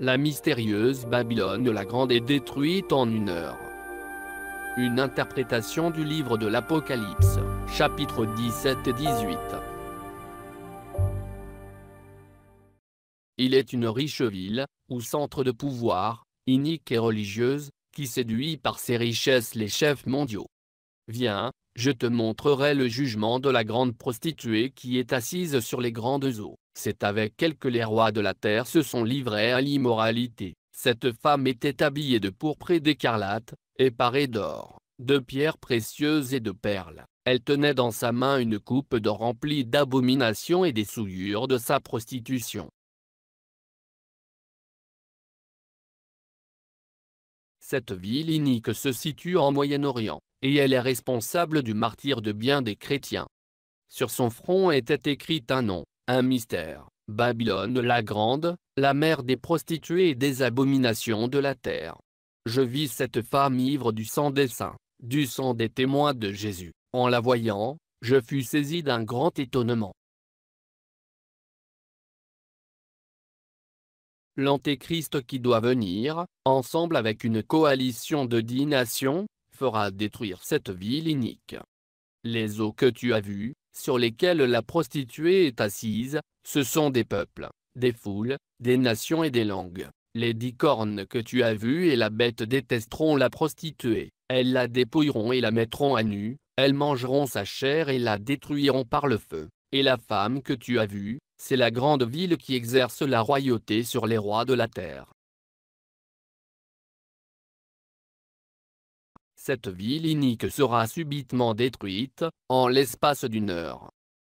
La mystérieuse Babylone de la Grande est détruite en une heure. Une interprétation du livre de l'Apocalypse, chapitres 17 et 18. Il est une riche ville, ou centre de pouvoir, inique et religieuse, qui séduit par ses richesses les chefs mondiaux. Viens je te montrerai le jugement de la grande prostituée qui est assise sur les grandes eaux. C'est avec elle que les rois de la terre se sont livrés à l'immoralité. Cette femme était habillée de pourpre et d'écarlate, et parée d'or, de pierres précieuses et de perles. Elle tenait dans sa main une coupe d'or remplie d'abominations et des souillures de sa prostitution. Cette ville inique se situe en Moyen-Orient et elle est responsable du martyr de bien des chrétiens. Sur son front était écrit un nom, un mystère, Babylone la Grande, la mère des prostituées et des abominations de la terre. Je vis cette femme ivre du sang des saints, du sang des témoins de Jésus. En la voyant, je fus saisi d'un grand étonnement. L'antéchrist qui doit venir, ensemble avec une coalition de dix nations, fera détruire cette ville inique. Les eaux que tu as vues, sur lesquelles la prostituée est assise, ce sont des peuples, des foules, des nations et des langues. Les dix cornes que tu as vues et la bête détesteront la prostituée, elles la dépouilleront et la mettront à nu, elles mangeront sa chair et la détruiront par le feu. Et la femme que tu as vue, c'est la grande ville qui exerce la royauté sur les rois de la terre. cette ville inique sera subitement détruite, en l'espace d'une heure.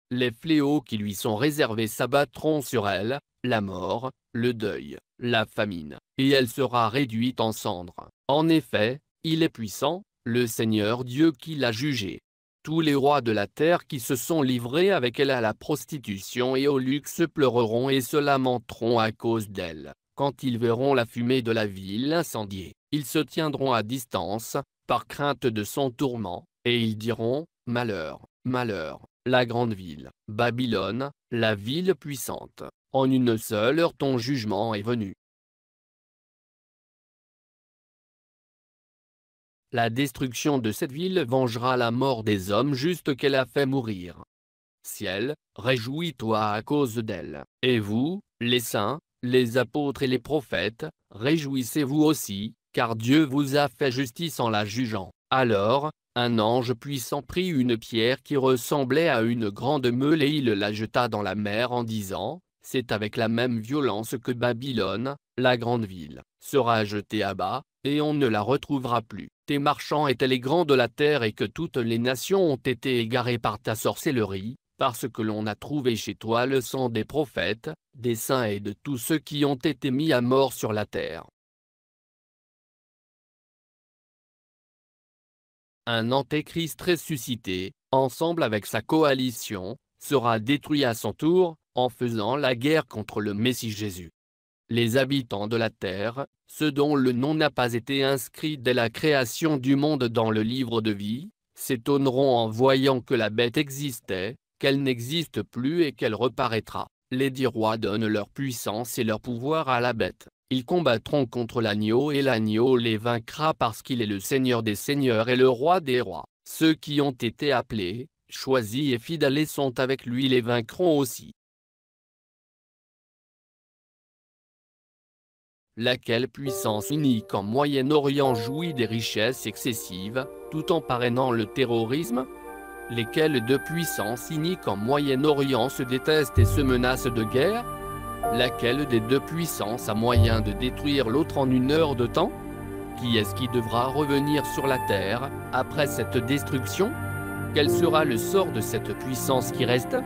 Les fléaux qui lui sont réservés s'abattront sur elle, la mort, le deuil, la famine, et elle sera réduite en cendres. En effet, il est puissant, le Seigneur Dieu qui l'a jugée. Tous les rois de la terre qui se sont livrés avec elle à la prostitution et au luxe pleureront et se lamenteront à cause d'elle. Quand ils verront la fumée de la ville incendiée, ils se tiendront à distance, par crainte de son tourment, et ils diront, Malheur, malheur, la grande ville, Babylone, la ville puissante, en une seule heure ton jugement est venu. La destruction de cette ville vengera la mort des hommes juste qu'elle a fait mourir. Ciel, réjouis-toi à cause d'elle, et vous, les saints, les apôtres et les prophètes, réjouissez-vous aussi, car Dieu vous a fait justice en la jugeant. Alors, un ange puissant prit une pierre qui ressemblait à une grande meule et il la jeta dans la mer en disant, C'est avec la même violence que Babylone, la grande ville, sera jetée à bas, et on ne la retrouvera plus. Tes marchands étaient les grands de la terre et que toutes les nations ont été égarées par ta sorcellerie, parce que l'on a trouvé chez toi le sang des prophètes, des saints et de tous ceux qui ont été mis à mort sur la terre. un antéchrist ressuscité, ensemble avec sa coalition, sera détruit à son tour, en faisant la guerre contre le Messie Jésus. Les habitants de la terre, ceux dont le nom n'a pas été inscrit dès la création du monde dans le livre de vie, s'étonneront en voyant que la bête existait, qu'elle n'existe plus et qu'elle reparaîtra. Les dix rois donnent leur puissance et leur pouvoir à la bête. Ils combattront contre l'agneau et l'agneau les vaincra parce qu'il est le Seigneur des seigneurs et le roi des rois. Ceux qui ont été appelés, choisis et fidèles sont avec lui les vaincront aussi. Laquelle puissance unique en Moyen-Orient jouit des richesses excessives, tout en parrainant le terrorisme Lesquelles deux puissances uniques en Moyen-Orient se détestent et se menacent de guerre Laquelle des deux puissances a moyen de détruire l'autre en une heure de temps Qui est-ce qui devra revenir sur la Terre après cette destruction Quel sera le sort de cette puissance qui reste